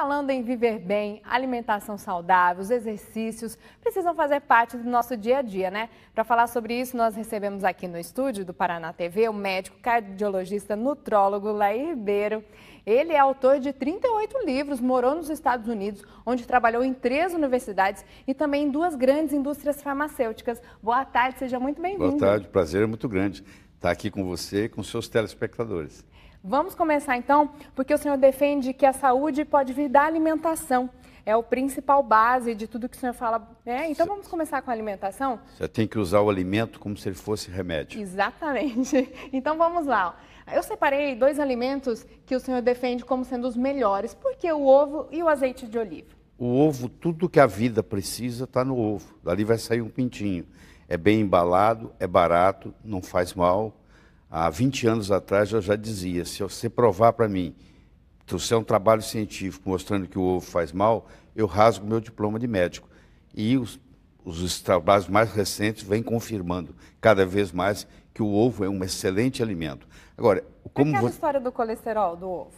falando em viver bem, alimentação saudável, os exercícios precisam fazer parte do nosso dia a dia, né? Para falar sobre isso, nós recebemos aqui no estúdio do Paraná TV o médico cardiologista nutrólogo Lair Ribeiro. Ele é autor de 38 livros, morou nos Estados Unidos, onde trabalhou em três universidades e também em duas grandes indústrias farmacêuticas. Boa tarde, seja muito bem-vindo. Boa tarde, prazer é muito grande estar aqui com você e com seus telespectadores. Vamos começar então, porque o Senhor defende que a saúde pode vir da alimentação. É o principal base de tudo que o Senhor fala. Né? Então vamos começar com a alimentação? Você tem que usar o alimento como se ele fosse remédio. Exatamente. Então vamos lá. Eu separei dois alimentos que o Senhor defende como sendo os melhores. Por que o ovo e o azeite de oliva? O ovo, tudo que a vida precisa está no ovo. Dali vai sair um pintinho. É bem embalado, é barato, não faz mal, há 20 anos atrás eu já dizia, se você provar para mim, trouxer é um trabalho científico mostrando que o ovo faz mal, eu rasgo meu diploma de médico. E os, os trabalhos mais recentes vêm confirmando cada vez mais que o ovo é um excelente alimento. Agora, como... Aquela história do colesterol do ovo?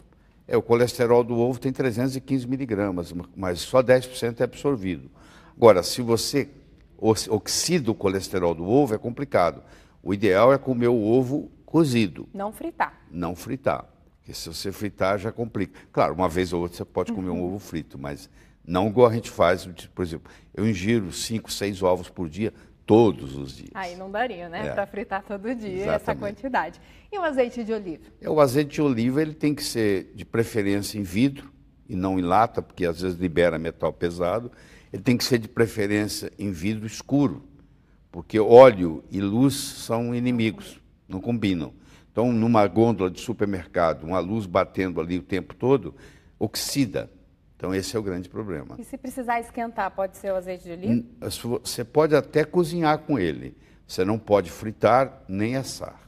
É, o colesterol do ovo tem 315 miligramas, mas só 10% é absorvido. Agora, se você oxida o colesterol do ovo, é complicado. O ideal é comer o ovo cozido. Não fritar. Não fritar. Porque se você fritar, já complica. Claro, uma vez ou outra você pode comer uhum. um ovo frito, mas não igual a gente faz. Por exemplo, eu ingiro cinco, seis ovos por dia, todos os dias. Aí não daria, né? É. Para fritar todo dia Exatamente. essa quantidade. E o azeite de oliva? É, o azeite de oliva ele tem que ser de preferência em vidro e não em lata, porque às vezes libera metal pesado. Ele tem que ser de preferência em vidro escuro, porque óleo e luz são inimigos não combinam. Então, numa gôndola de supermercado, uma luz batendo ali o tempo todo, oxida. Então, esse é o grande problema. E se precisar esquentar, pode ser o azeite de oliva? Você pode até cozinhar com ele. Você não pode fritar nem assar.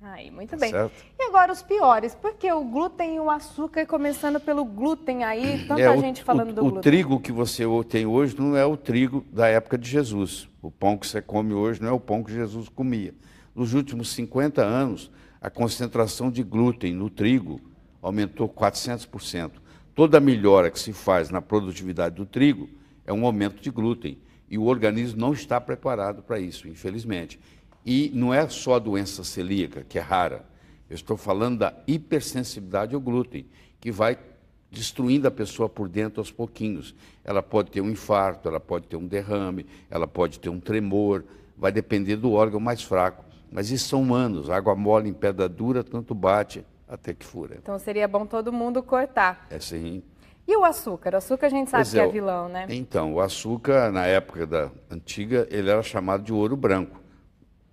Aí, muito tá bem. Certo? E agora os piores, porque o glúten e o açúcar, começando pelo glúten aí, é, tanta é, gente o, falando o, do glúten. O trigo que você tem hoje não é o trigo da época de Jesus. O pão que você come hoje não é o pão que Jesus comia. Nos últimos 50 anos, a concentração de glúten no trigo aumentou 400%. Toda melhora que se faz na produtividade do trigo é um aumento de glúten. E o organismo não está preparado para isso, infelizmente. E não é só a doença celíaca, que é rara. Eu estou falando da hipersensibilidade ao glúten, que vai destruindo a pessoa por dentro aos pouquinhos. Ela pode ter um infarto, ela pode ter um derrame, ela pode ter um tremor, vai depender do órgão mais fraco. Mas isso são humanos, água mole em pedra dura, tanto bate até que fura. Então seria bom todo mundo cortar. É sim. E o açúcar? O açúcar a gente sabe pois que é, é vilão, né? Então, o açúcar, na época da antiga, ele era chamado de ouro branco,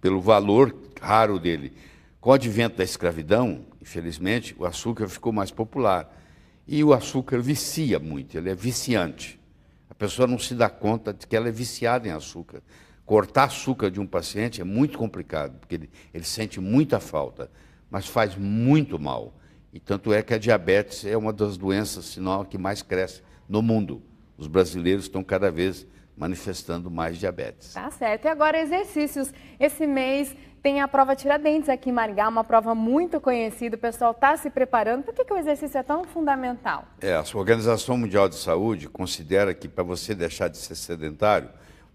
pelo valor raro dele. Com o advento da escravidão, infelizmente, o açúcar ficou mais popular. E o açúcar vicia muito, ele é viciante. A pessoa não se dá conta de que ela é viciada em açúcar. Cortar açúcar de um paciente é muito complicado, porque ele, ele sente muita falta, mas faz muito mal. E tanto é que a diabetes é uma das doenças, se não que mais cresce no mundo. Os brasileiros estão cada vez manifestando mais diabetes. Tá certo. E agora exercícios. Esse mês tem a prova Tiradentes aqui em Maringá, uma prova muito conhecida. O pessoal está se preparando. Por que, que o exercício é tão fundamental? É, a Organização Mundial de Saúde considera que para você deixar de ser sedentário,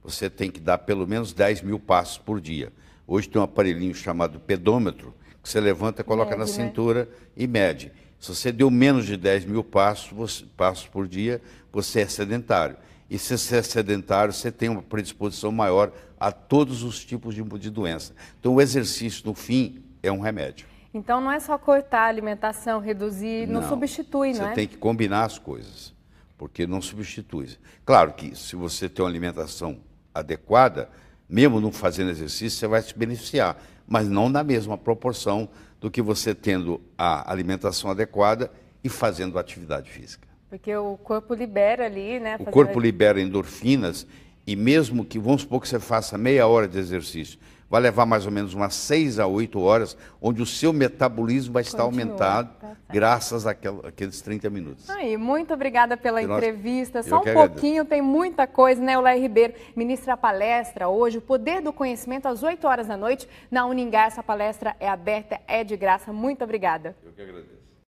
você tem que dar pelo menos 10 mil passos por dia. Hoje tem um aparelhinho chamado pedômetro, que você levanta, coloca mede, na né? cintura né? e mede. Se você deu menos de 10 mil passos, você, passos por dia, você é sedentário. E se você é sedentário, você tem uma predisposição maior a todos os tipos de, de doença. Então, o exercício, no fim, é um remédio. Então, não é só cortar a alimentação, reduzir, não, não substitui, né? Você é? tem que combinar as coisas, porque não substitui. Claro que se você tem uma alimentação adequada, mesmo não fazendo exercício, você vai se beneficiar, mas não na mesma proporção do que você tendo a alimentação adequada e fazendo atividade física. Porque o corpo libera ali, né? O corpo libera endorfinas e mesmo que, vamos supor que você faça meia hora de exercício, vai levar mais ou menos umas seis a oito horas, onde o seu metabolismo vai estar Continua, aumentado tá graças àqueles 30 minutos. Aí, muito obrigada pela e entrevista. Nós... Só um pouquinho, tem muita coisa, né? O Léo Ribeiro ministra a palestra hoje, o Poder do Conhecimento, às 8 horas da noite, na Uningá. Essa palestra é aberta, é de graça. Muito obrigada. Eu que agradeço.